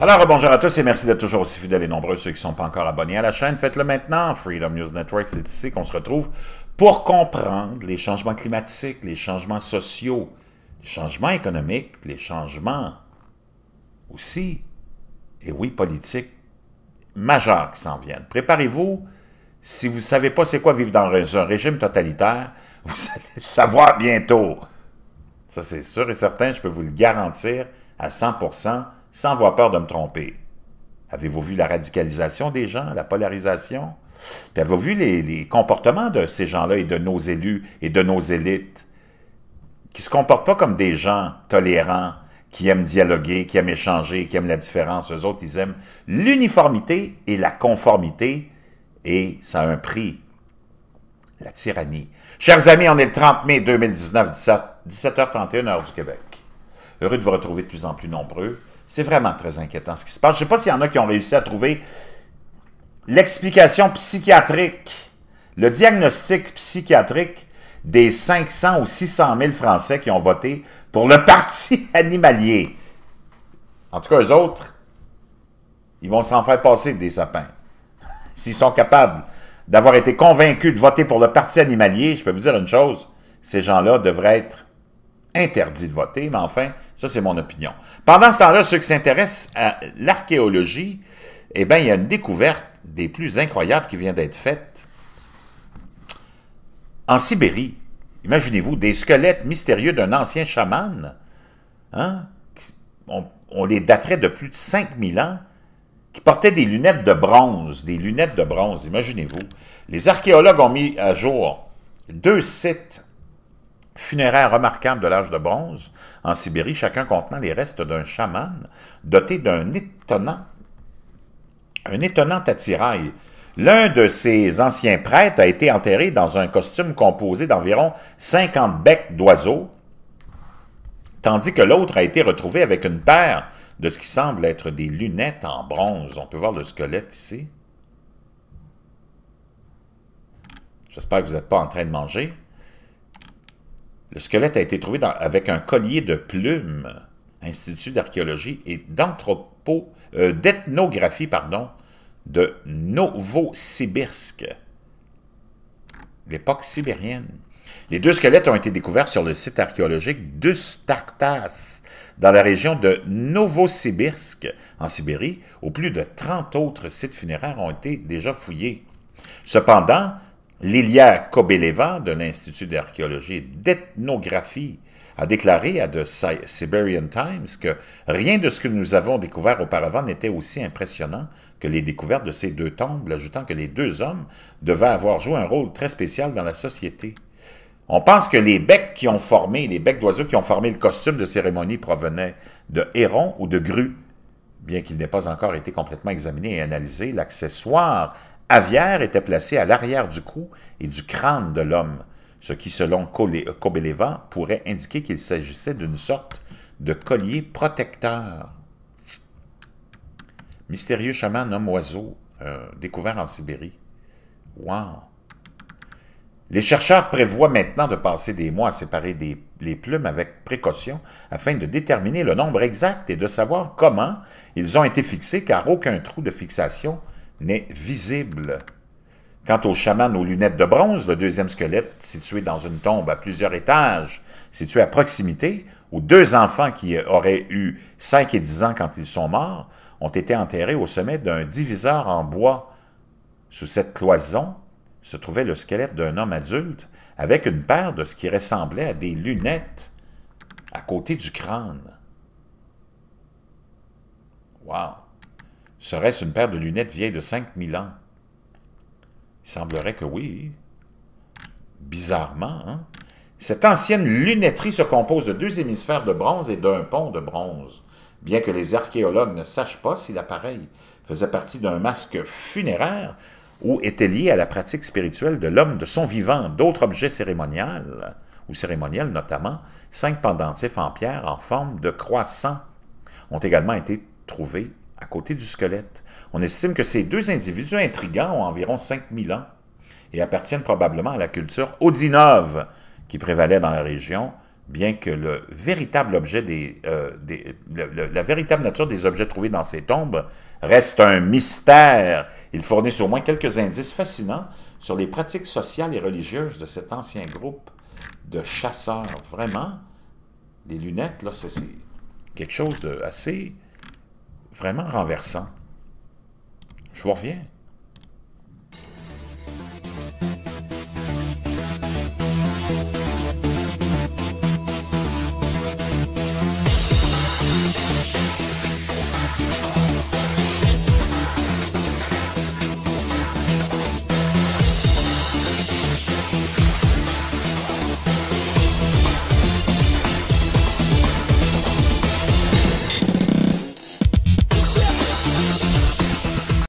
Alors, bonjour à tous et merci d'être toujours aussi fidèles et nombreux. Ceux qui ne sont pas encore abonnés à la chaîne, faites-le maintenant. Freedom News Network, c'est ici qu'on se retrouve pour comprendre les changements climatiques, les changements sociaux, les changements économiques, les changements aussi, et oui, politiques majeurs qui s'en viennent. Préparez-vous, si vous ne savez pas c'est quoi vivre dans un régime totalitaire, vous allez le savoir bientôt. Ça, c'est sûr et certain, je peux vous le garantir à 100 sans avoir peur de me tromper. Avez-vous vu la radicalisation des gens, la polarisation? avez-vous vu les, comportements de ces gens-là et de nos élus et de nos élites qui ne se comportent pas comme des gens tolérants, qui aiment dialoguer, qui aiment échanger, qui aiment la différence. Eux autres, ils aiment l'uniformité et la conformité, et ça a un prix. La tyrannie. Chers amis, on est le 30 mai 2019, 17, h 31 heure du Québec. Heureux de vous retrouver de plus en plus nombreux. C'est vraiment très inquiétant ce qui se passe. Je ne sais pas s'il y en a qui ont réussi à trouver l'explication psychiatrique, le diagnostic psychiatrique des 500 ou 600 000 Français qui ont voté pour le parti animalier. En tout cas, eux autres, ils vont s'en faire passer des sapins. S'ils sont capables d'avoir été convaincus de voter pour le parti animalier, je peux vous dire une chose, ces gens-là devraient être interdit de voter, mais enfin, ça c'est mon opinion. Pendant ce temps-là, ceux qui s'intéressent à l'archéologie, eh bien, il y a une découverte des plus incroyables qui vient d'être faite. En Sibérie, imaginez-vous, des squelettes mystérieux d'un ancien chaman, hein, on, les daterait de plus de 5000 ans, qui portaient des lunettes de bronze, des lunettes de bronze, imaginez-vous. Les archéologues ont mis à jour deux sites funéraire remarquable de l'âge de bronze en Sibérie, chacun contenant les restes d'un chaman doté d'un étonnant, un étonnant attirail. L'un de ces anciens prêtres a été enterré dans un costume composé d'environ 50 becs d'oiseaux, tandis que l'autre a été retrouvé avec une paire de ce qui semble être des lunettes en bronze. On peut voir le squelette ici. J'espère que vous n'êtes pas en train de manger. Le squelette a été trouvé avec un collier de plumes, Institut d'archéologie et d'anthropo, euh, d'ethnographie, pardon, de Novosibirsk, l'époque sibérienne. Les deux squelettes ont été découverts sur le site archéologique d'Ustartas, dans la région de Novosibirsk, en Sibérie, où plus de 30 autres sites funéraires ont été déjà fouillés. Cependant, Lilia Kobeleva de l'Institut d'archéologie et d'ethnographie a déclaré à The Siberian Times que rien de ce que nous avons découvert auparavant n'était aussi impressionnant que les découvertes de ces deux tombes, ajoutant que les deux hommes devaient avoir joué un rôle très spécial dans la société. On pense que les becs qui ont formé, les becs d'oiseaux qui ont formé le costume de cérémonie provenaient de hérons ou de grues. Bien qu'ils n'aient pas encore été complètement examinés et analysés. l'accessoire aviaire était placé à l'arrière du cou et du crâne de l'homme, ce qui, selon Kobeleva, pourrait indiquer qu'il s'agissait d'une sorte de collier protecteur. Mystérieux chaman homme oiseau, euh, découvert en Sibérie. Wow! Les chercheurs prévoient maintenant de passer des mois à séparer les plumes avec précaution afin de déterminer le nombre exact et de savoir comment ils ont été fixés car aucun trou de fixation n'est visible. Quant au chaman aux lunettes de bronze, le deuxième squelette, situé dans une tombe à plusieurs étages, situé à proximité, où deux enfants qui auraient eu 5 et 10 ans quand ils sont morts, ont été enterrés au sommet d'un diviseur en bois. Sous cette cloison se trouvait le squelette d'un homme adulte avec une paire de ce qui ressemblait à des lunettes à côté du crâne. Wow! Serait-ce une paire de lunettes vieilles de 5000 ans? Il semblerait que oui. Bizarrement, hein? Cette ancienne lunetterie se compose de deux hémisphères de bronze et d'un pont de bronze, bien que les archéologues ne sachent pas si l'appareil faisait partie d'un masque funéraire ou était lié à la pratique spirituelle de l'homme de son vivant, d'autres objets cérémoniels, ou cérémoniels notamment, cinq pendentifs en pierre en forme de croissant ont également été trouvés à côté du squelette. On estime que ces deux individus intrigants ont environ 5000 ans et appartiennent probablement à la culture audinove qui prévalait dans la région, bien que le véritable objet des, euh, la véritable nature des objets trouvés dans ces tombes reste un mystère. Ils fournissent au moins quelques indices fascinants sur les pratiques sociales et religieuses de cet ancien groupe de chasseurs. Vraiment, les lunettes, là, c'est quelque chose de assez vraiment renversant. Je vous reviens.